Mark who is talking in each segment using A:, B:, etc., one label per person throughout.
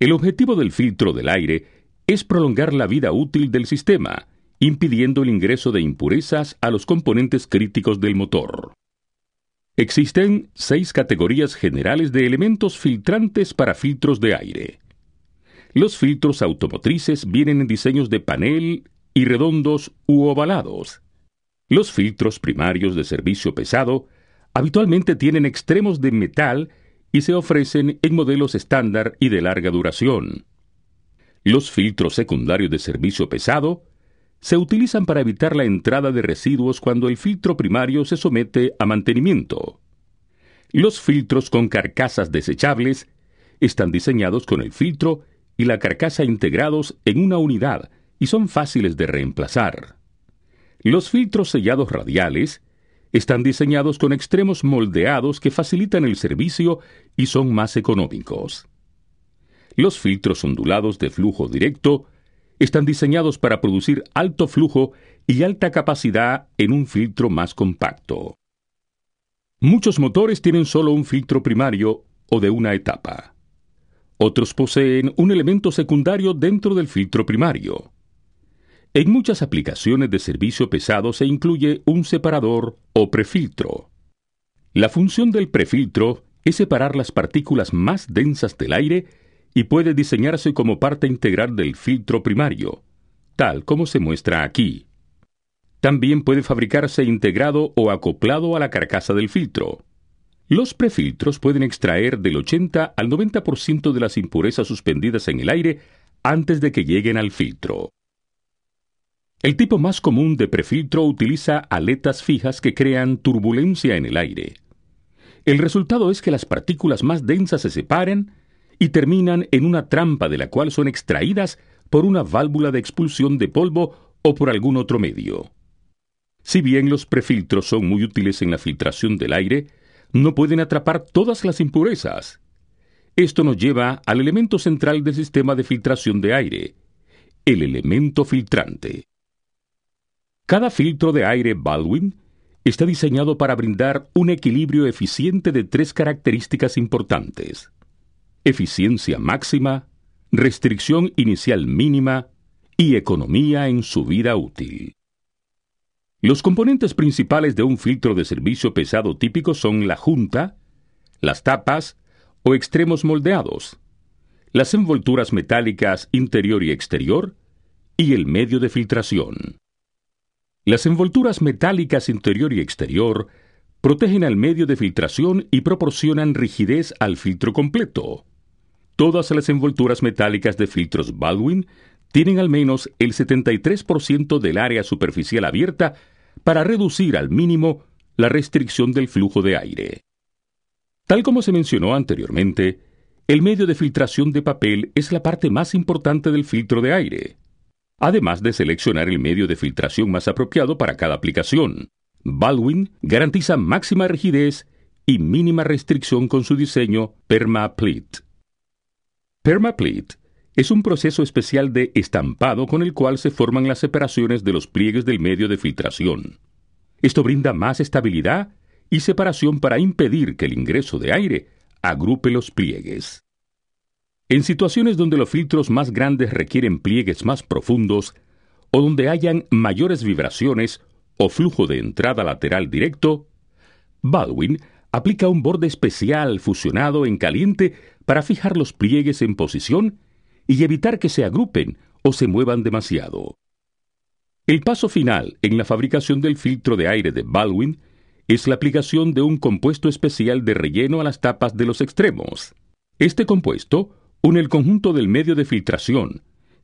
A: El objetivo del filtro del aire es prolongar la vida útil del sistema, impidiendo el ingreso de impurezas a los componentes críticos del motor. Existen seis categorías generales de elementos filtrantes para filtros de aire. Los filtros automotrices vienen en diseños de panel y redondos u ovalados. Los filtros primarios de servicio pesado habitualmente tienen extremos de metal y se ofrecen en modelos estándar y de larga duración. Los filtros secundarios de servicio pesado se utilizan para evitar la entrada de residuos cuando el filtro primario se somete a mantenimiento. Los filtros con carcasas desechables están diseñados con el filtro y la carcasa integrados en una unidad y son fáciles de reemplazar. Los filtros sellados radiales están diseñados con extremos moldeados que facilitan el servicio y son más económicos. Los filtros ondulados de flujo directo están diseñados para producir alto flujo y alta capacidad en un filtro más compacto. Muchos motores tienen solo un filtro primario o de una etapa. Otros poseen un elemento secundario dentro del filtro primario. En muchas aplicaciones de servicio pesado se incluye un separador o prefiltro. La función del prefiltro es separar las partículas más densas del aire y puede diseñarse como parte integral del filtro primario, tal como se muestra aquí. También puede fabricarse integrado o acoplado a la carcasa del filtro. Los prefiltros pueden extraer del 80 al 90% de las impurezas suspendidas en el aire antes de que lleguen al filtro. El tipo más común de prefiltro utiliza aletas fijas que crean turbulencia en el aire. El resultado es que las partículas más densas se separen y terminan en una trampa de la cual son extraídas por una válvula de expulsión de polvo o por algún otro medio. Si bien los prefiltros son muy útiles en la filtración del aire, no pueden atrapar todas las impurezas. Esto nos lleva al elemento central del sistema de filtración de aire, el elemento filtrante. Cada filtro de aire Baldwin está diseñado para brindar un equilibrio eficiente de tres características importantes. Eficiencia máxima, restricción inicial mínima y economía en su vida útil. Los componentes principales de un filtro de servicio pesado típico son la junta, las tapas o extremos moldeados, las envolturas metálicas interior y exterior y el medio de filtración. Las envolturas metálicas interior y exterior protegen al medio de filtración y proporcionan rigidez al filtro completo. Todas las envolturas metálicas de filtros Baldwin tienen al menos el 73% del área superficial abierta para reducir al mínimo la restricción del flujo de aire. Tal como se mencionó anteriormente, el medio de filtración de papel es la parte más importante del filtro de aire además de seleccionar el medio de filtración más apropiado para cada aplicación. Baldwin garantiza máxima rigidez y mínima restricción con su diseño PermaPleat. PermaPleat es un proceso especial de estampado con el cual se forman las separaciones de los pliegues del medio de filtración. Esto brinda más estabilidad y separación para impedir que el ingreso de aire agrupe los pliegues. En situaciones donde los filtros más grandes requieren pliegues más profundos o donde hayan mayores vibraciones o flujo de entrada lateral directo, Baldwin aplica un borde especial fusionado en caliente para fijar los pliegues en posición y evitar que se agrupen o se muevan demasiado. El paso final en la fabricación del filtro de aire de Baldwin es la aplicación de un compuesto especial de relleno a las tapas de los extremos. Este compuesto un el conjunto del medio de filtración,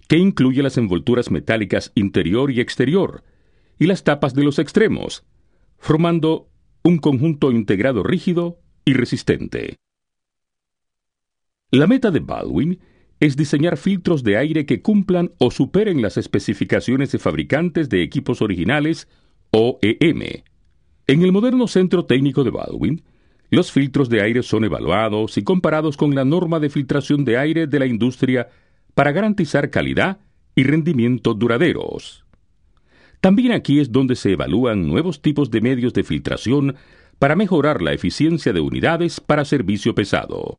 A: que incluye las envolturas metálicas interior y exterior, y las tapas de los extremos, formando un conjunto integrado rígido y resistente. La meta de Baldwin es diseñar filtros de aire que cumplan o superen las especificaciones de fabricantes de equipos originales OEM. En el moderno Centro Técnico de Baldwin, los filtros de aire son evaluados y comparados con la norma de filtración de aire de la industria para garantizar calidad y rendimiento duraderos. También aquí es donde se evalúan nuevos tipos de medios de filtración para mejorar la eficiencia de unidades para servicio pesado.